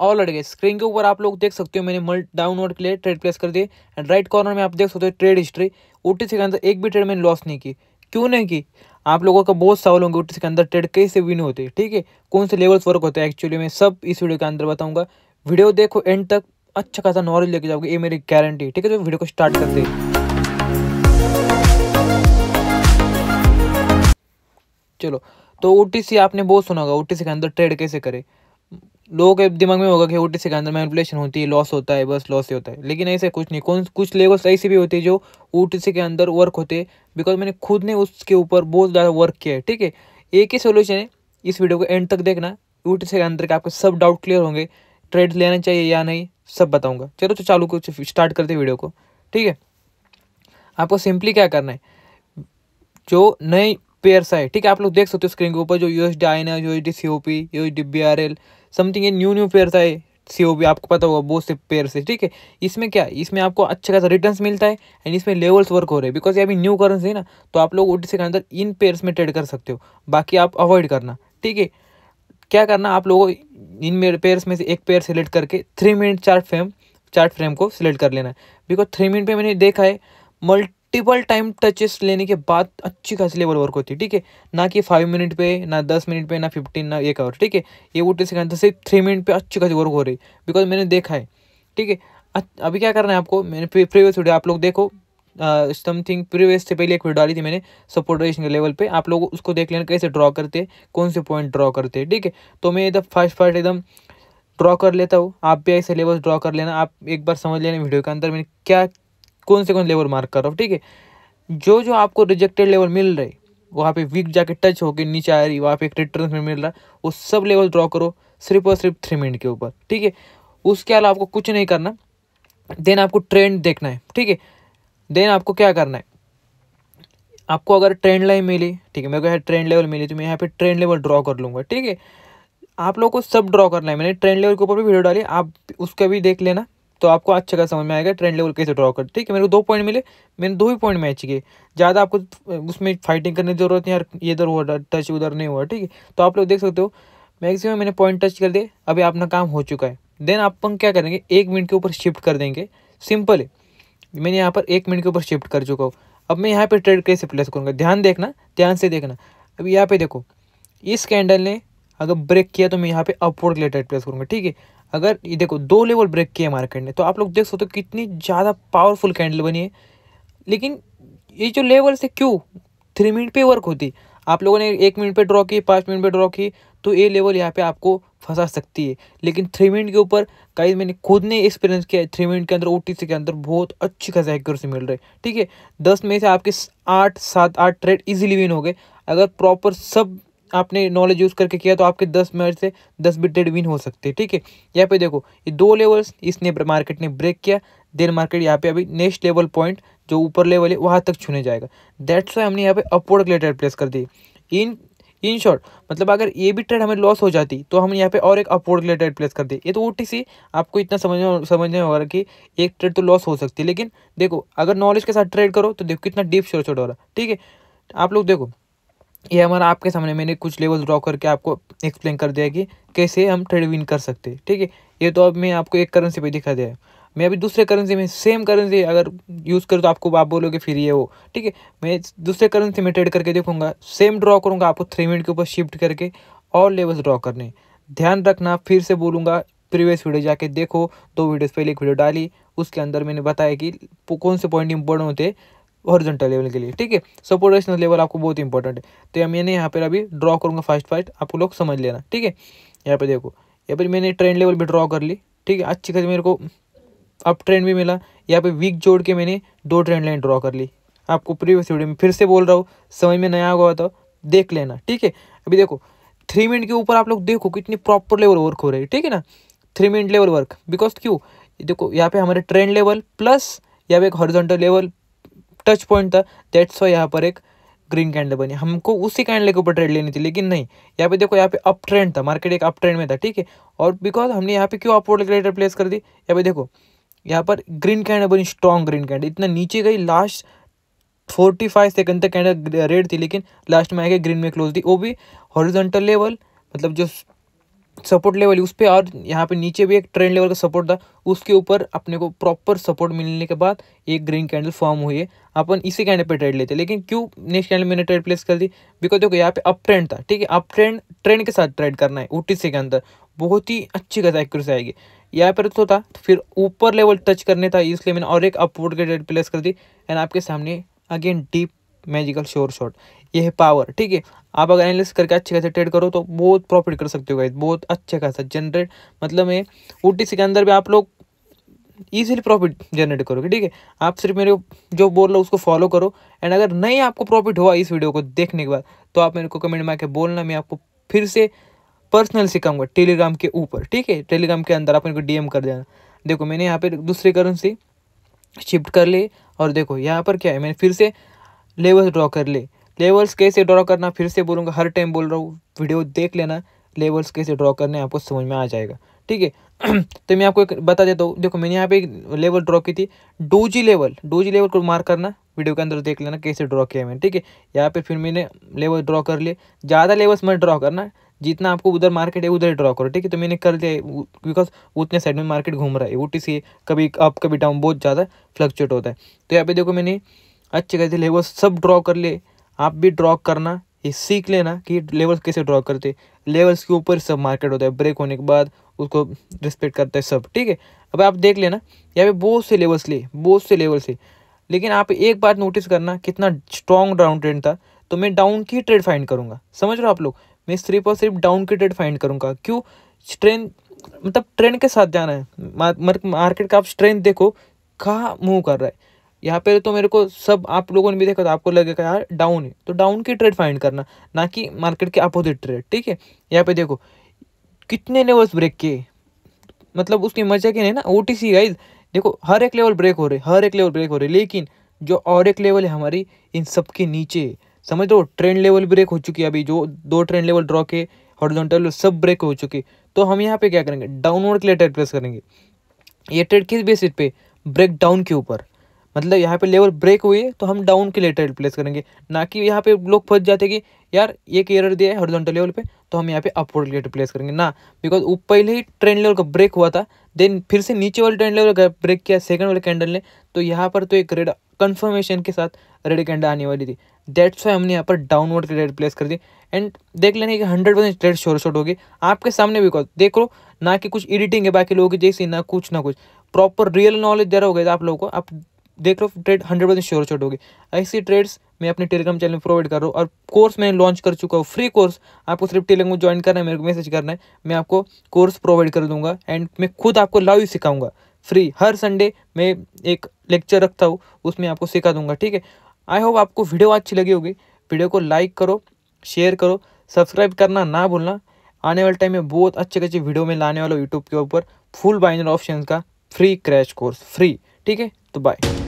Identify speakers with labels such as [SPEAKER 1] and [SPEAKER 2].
[SPEAKER 1] all लड़ गए screen के ऊपर आप लोग देख सकते हो मैंने मल्ट डाउन नोट के लिए ट्रेड प्लेस कर दिए एंड राइट कॉर्नर में आप देख सकते हो ट्रेड हिस्ट्री ओटी के अंदर एक भी ट्रेड मैंने लॉस नहीं की क्यों नहीं की आप लोगों का बहुत सवाल होंगे ओटी के अंदर ट्रेड कैसे विन होते हैं ठीक है कौन से लेवल्स वर्क होते हैं एक्चुअली मैं सब इस वीडियो के अंदर बताऊँगा वीडियो देखो एंड तक अच्छा खासा नॉलेज लेके जाओगे ये मेरी गारंटी ठीक है तो वीडियो को स्टार्ट करते हैं चलो तो ओ आपने बहुत सुना होगा ओ के अंदर ट्रेड कैसे करें लोगों के दिमाग में होगा कि ओ के अंदर मैनिपुलेशन होती है लॉस होता है बस लॉस ही होता है लेकिन ऐसे कुछ नहीं कौन कुछ लेगोस ऐसे भी होते हैं जो ओ के अंदर वर्क होते बिकॉज मैंने खुद ने उसके ऊपर बहुत ज़्यादा वर्क किया है ठीक है एक ही सोल्यूशन है इस वीडियो को एंड तक देखना ओ के अंदर के आपके सब डाउट क्लियर होंगे ट्रेड लेना चाहिए या नहीं सब बताऊँगा चलो तो चालू कुछ स्टार्ट करते वीडियो को ठीक है आपको सिंपली क्या करना है जो नए पेयर्स आए ठीक है आप लोग देख सकते हो स्क्रीन के ऊपर जो U S D I N U S D C O P U S D B R L something ये न्यू न्यू पेयर था सी भी आपको पता होगा बहुत से पेयर से ठीक है इसमें क्या इसमें आपको अच्छे खासा रिटर्न मिलता है एंड इसमें लेवल्स वर्क हो रहे हैं बिकॉज ये अभी न्यू करेंसी है ना तो आप लोग ओ के अंदर इन पेयर्स में ट्रेड कर सकते हो बाकी आप अवॉइड करना ठीक है क्या करना आप लोगों इन पेयर्स में से एक पेयर सेलेक्ट करके three minute chart frame chart frame को सिलेक्ट कर लेना बिकॉज थ्री मिनट पे मैंने देखा है मल्ट मल्टीपल टाइम टचेस लेने के बाद अच्छी खासी लेवल वर्क होती है ठीक है ना कि फाइव मिनट पे ना दस मिनट पे ना फिफ्टीन ना एक आवर ठीक है ये टी सिखाने तो सिर्फ थ्री मिनट पे अच्छी खासी वर्क हो रही है बिकॉज मैंने देखा है ठीक है अभी क्या करना है आपको मैंने प्रीवियस वीडियो आप लोग देखो समथिंग प्रीवियस से पहले एक वीडियो डाली थी मैंने सपोर्ट के लेवल पे आप लोग उसको देख लेना कैसे ड्रॉ करते हैं कौन से पॉइंट ड्रॉ करते हैं ठीक है तो मैं एकदम फास्ट फास्ट एकदम ड्रॉ कर लेता हूँ आप भी ऐसे लेवल ड्रॉ कर लेना आप एक बार समझ लेना वीडियो के अंदर मैंने क्या कौन से कौन लेवल मार्क कर रहा हूँ ठीक है जो जो आपको रिजेक्टेड लेवल मिल रहे वहाँ पे वीक जाके टच होके नीचे आ रही वहाँ पे एक रिटर्न में मिल रहा है वो सब लेवल ड्रॉ करो सिर्फ और सिर्फ थ्री मिनट के ऊपर ठीक है उसके अलावा आपको कुछ नहीं करना देन आपको ट्रेंड देखना है ठीक है देन आपको क्या करना है आपको अगर ट्रेंड लाइन मिली ठीक है मेरे को यहाँ ट्रेंड लेवल मिली तो मैं यहाँ पे ट्रेंड लेवल ड्रॉ कर लूँगा ठीक है आप लोगों को सब ड्रॉ करना है मैंने ट्रेंड लेवल के ऊपर भी वीडियो डाली आप उसका भी देख लेना तो आपको अच्छा का समझ में आएगा ट्रेंड लेवल कैसे ड्रॉ कर ठीक है मेरे को दो पॉइंट मिले मैंने दो ही पॉइंट मैच किए ज़्यादा आपको उसमें फाइटिंग करने की ज़रूरत नहीं यार इधर हुआ टच उधर नहीं हुआ ठीक है तो आप लोग देख सकते हो मैक्सिमम मैंने पॉइंट टच कर दिए अभी अपना काम हो चुका है देन अपन क्या करेंगे एक मिनट के ऊपर शिफ्ट कर देंगे सिंपल है मैंने यहाँ पर एक मिनट के ऊपर शिफ्ट कर चुका हूँ अब मैं यहाँ पर ट्रेड कैसे प्लेस करूँगा ध्यान देखना ध्यान से देखना अब यहाँ पर देखो इस कैंडल ने अगर ब्रेक किया तो मैं यहाँ पर अपवर्ड के लिए ट्रेड प्लेस करूँगा ठीक है अगर ये देखो दो लेवल ब्रेक किए मार्केट ने तो आप लोग देख सकते हो कितनी ज़्यादा पावरफुल कैंडल बनी है लेकिन ये जो लेवल से क्यों थ्री मिनट पे वर्क होती आप लोगों ने एक मिनट पे ड्रॉ की पाँच मिनट पे ड्रॉ की तो ये लेवल यहाँ पे आपको फंसा सकती है लेकिन थ्री मिनट के ऊपर कई मैंने खुद ने एक्सपीरियंस किया है थ्री मिनट के अंदर ओ के अंदर बहुत अच्छी खासा एक्यूरेसी मिल रही है ठीक है दस में से आपके आठ सात आठ ट्रेड इजीली विन हो गए अगर प्रॉपर सब आपने नॉलेज यूज़ करके किया तो आपके दस मिनट से दस भी ट्रेड विन हो सकते हैं ठीक है यहाँ पे देखो ये दो लेवल्स इसने मार्केट ने ब्रेक किया देन मार्केट यहाँ पे अभी नेक्स्ट लेवल पॉइंट जो ऊपर लेवल है वहाँ तक छूने जाएगा दैट्स वाई हमने यहाँ पे अपवर्ड लेटर प्लेस कर दी इन इन शॉर्ट मतलब अगर ये भी ट्रेड हमें लॉस हो जाती तो हम यहाँ पे और एक अपवर्ड के लिए ट्रेड प्लेस कर दिए ये तो ओ आपको इतना समझ समझने होगा कि एक ट्रेड तो लॉस हो सकती है लेकिन देखो अगर नॉलेज के साथ ट्रेड करो तो देखो कितना डीप शोर शॉर्ट हो रहा ठीक है आप लोग देखो ये हमारा आपके सामने मैंने कुछ लेवल ड्रॉ करके आपको एक्सप्लेन कर दिया कि कैसे हम ट्रेड विन कर सकते हैं ठीक है ये तो अब मैं आपको एक करेंसी पे दिखा दिया मैं अभी दूसरे करेंसी में सेम करेंसी अगर यूज़ करूँ तो आपको आप बोलोगे फिर ये हो ठीक है मैं दूसरे करेंसी में ट्रेड करके देखूँगा सेम ड्रॉ करूँगा आपको थ्री मिनट के ऊपर शिफ्ट करके और लेवल्स ड्रॉ करने ध्यान रखना फिर से बोलूँगा प्रीवियस वीडियो जाके देखो दो वीडियोज़ पहले एक वीडियो डाली उसके अंदर मैंने बताया कि कौन से पॉइंट इंपॉर्टेंट होते हॉरिजेंटल लेवल के लिए ठीक है सपोर्टेशनल लेवल आपको बहुत इंपॉर्टेंट है तो या मैंने यहाँ पर अभी ड्रॉ करूँगा फास्ट फास्ट आपको लोग समझ लेना ठीक है यहाँ पर देखो या फिर मैंने ट्रेंड लेवल भी ड्रॉ कर ली ठीक है अच्छी खासी मेरे को अप ट्रेंड भी मिला यहाँ पे वीक जोड़ के मैंने दो ट्रेंड लाइन ड्रॉ कर ली आपको प्रीवियस वीडियो में फिर से बोल रहा हूँ समझ में नया हुआ तो देख लेना ठीक है अभी देखो थ्री मिनट के ऊपर आप लोग देखो कितनी प्रॉपर लेवल वर्क हो रही है ठीक है ना three minute level work because क्यों देखो यहाँ पे हमारे ट्रेंड लेवल प्लस यहाँ पे एक हॉरिजॉन्टल लेवल टच पॉइंट था दैट्स वाई यहाँ पर एक ग्रीन कैंडल बनी हमको उसी कैंडल के ऊपर ट्रेड लेनी थी लेकिन नहीं यहाँ पे देखो यहाँ पे अप ट्रेंड था मार्केट एक अप ट्रेंड में था ठीक है और बिकॉज हमने यहाँ पे क्यों अपवर्ड क्रेडिटर प्लेस कर दी यहाँ पे देखो यहाँ पर ग्रीन कैंडल बनी स्ट्रॉन्ग ग्रीन कैंडल इतना नीचे गई लास्ट फोर्टी फाइव सेकेंड तक कैंडल रेड थी लेकिन लास्ट में आके ग्रीन में क्लोज दी वो भी हॉरिजेंटल लेवल मतलब जो सपोर्ट लेवल उस पर और यहाँ पे नीचे भी एक ट्रेंड लेवल का सपोर्ट था उसके ऊपर अपने को प्रॉपर सपोर्ट मिलने के बाद एक ग्रीन कैंडल फॉर्म हुई है अपन इसी कैंडल पे ट्रेड लेते लेकिन क्यों नेक्स्ट कैंडल मैंने ट्रेड प्लेस कर दी बिकॉज देखो यहाँ पे अप ट्रेंड था ठीक है अप ट्रेंड ट्रेंड के साथ ट्रेड करना है ओ के अंदर बहुत ही अच्छी खासा एक्यूरेसी आएगी यहाँ पर तो था तो फिर ऊपर लेवल टच करने था इसलिए मैंने और एक अपवर्ड के ट्रेड प्लेस कर दी एंड आपके सामने again deep magical sure shot यह है पावर ठीक है आप अगर एनालिस करके अच्छे खासे ट्रेड करो तो बहुत प्रॉफिट कर सकते हो गाइज बहुत अच्छा खासा जनरेट मतलब ये ओ के अंदर भी आप लोग ईजिली प्रॉफिट जनरेट करोगे ठीक है आप सिर्फ मेरे जो बोल रहे हो उसको फॉलो करो एंड अगर नहीं आपको प्रॉफिट हुआ इस वीडियो को देखने के बाद तो आप मेरे को कमेंट में आके बोलना मैं आपको फिर से पर्सनल सिखाऊंगा टेलीग्राम के ऊपर ठीक है टेलीग्राम के अंदर आप मेरे को डीएम कर देना देखो मैंने यहाँ पर दूसरी करेंसी शिफ्ट कर ली और देखो यहाँ पर क्या है मैंने फिर से लेवल ड्रॉ कर ले लेवल्स कैसे ड्रॉ करना फिर से बोलूँगा हर टाइम बोल रहा हूँ वीडियो देख लेना लेवल्स कैसे ड्रॉ करने आपको समझ में आ जाएगा ठीक है तो मैं आपको एक बता देता हूँ देखो मैंने यहाँ पे एक लेवल ड्रॉ की थी डोजी लेवल डोजी लेवल को मार्क करना वीडियो के अंदर देख लेना कैसे ड्रॉ किया मैंने ठीक है यहाँ पे फिर मैंने लेवल ड्रॉ कर लिए ज़्यादा लेवल्स मैं ड्रॉ करना जितना आपको उधर मार्केट है उधर ड्रॉ करो ठीक है तो मैंने कर दिया बिकॉज उतने साइड में मार्केट घूम रहा है वो टी कभी अप कभी डाउन बहुत ज़्यादा फ्लक्चुएट होता है तो यहाँ पे देखो मैंने अच्छे खासे लेवल सब ड्रॉ कर लिए आप भी ड्रॉ करना ये सीख लेना कि लेवल्स कैसे ड्रॉ करते लेवल्स के ऊपर सब मार्केट होता है ब्रेक होने के बाद उसको रिस्पेक्ट करता है सब ठीक है अब आप देख लेना यहाँ पे बहुत से लेवल्स लिए बहुत से लेवल्स है लेकिन आप एक बात नोटिस करना कितना स्ट्रॉन्ग डाउन ट्रेंड था तो मैं डाउन की ट्रेड फाइंड करूँगा समझ रहे हो आप लोग मैं सिर्फ और सिर्फ डाउन की ट्रेड फाइंड करूँगा क्यों स्ट्रेंथ मतलब ट्रेंड के साथ जाना है मार्केट का आप स्ट्रेंथ देखो कहाँ मूव कर रहा है यहाँ पे तो मेरे को सब आप लोगों ने भी देखा तो आपको लगेगा यार डाउन है तो डाउन की ट्रेड फाइंड करना ना कि मार्केट के अपोजिट ट्रेड ठीक है यहाँ पे देखो कितने लेवल्स ब्रेक किए मतलब उसकी मजा की नहीं ना ओ टी सी गाइज देखो हर एक लेवल ब्रेक हो रहे हर एक लेवल ब्रेक हो रहे लेकिन जो और एक लेवल है हमारी इन सब के नीचे समझ लो ट्रेंड लेवल ब्रेक हो चुकी है अभी जो दो ट्रेंड लेवल ड्रॉ के हॉरिजॉन्टल सब ब्रेक हो चुके तो हम यहाँ पे क्या करेंगे डाउनवर्ड के लिए ट्रेड प्रेस करेंगे ये ट्रेड किस बेसिस पे ब्रेक डाउन के ऊपर मतलब यहाँ पे लेवल ब्रेक हुई है तो हम डाउन के लिए रिप्लेस करेंगे ना कि यहाँ पे लोग फंस जाते कि यार एक एरर दिया है हॉरिजॉन्टल लेवल पे तो हम यहाँ पे अपवर्ड के रिप्लेस करेंगे ना बिकॉज वो पहले ही ट्रेंड लेवल का ब्रेक हुआ था देन फिर से नीचे वाले ट्रेंड लेवल का ब्रेक किया सेकंड वाले कैंडल ने तो यहाँ पर तो एक रेड कन्फर्मेशन के साथ रेड कैंडल आने वाली थी डेट्स वाई हमने यहाँ पर डाउनवर्ड की रिप्लेस कर दी एंड देख लेने की hundred percent trade sure shot होगी आपके सामने बिकॉज देख लो ना कि कुछ एडिटिंग है बाकी लोगों की जैसी ना कुछ ना कुछ प्रॉपर रियल नॉलेज दे रहा होगा आप लोगों को आप देख लो trade hundred percent sure shot होगी ऐसी ट्रेड्स मैं अपने टेलीग्राम चैनल में प्रोवाइड कर रहा हूँ और कोर्स मैंने लॉन्च कर चुका हूँ फ्री कोर्स आपको सिर्फ टेलीग्राम ज्वाइन करना है मेरे को मैसेज करना है मैं आपको कोर्स प्रोवाइड कर दूंगा एंड मैं खुद आपको लाइव सिखाऊंगा फ्री हर संडे मैं एक लेक्चर रखता हूँ उसमें आपको सिखा दूंगा ठीक है आई होप आपको वीडियो अच्छी लगी होगी वीडियो को लाइक करो शेयर करो सब्सक्राइब करना ना भूलना आने वाले टाइम में बहुत अच्छे अच्छे वीडियो में लाने वाला यूट्यूब के ऊपर फुल बाइनर ऑप्शन का फ्री क्रैश कोर्स फ्री ठीक है तो बाय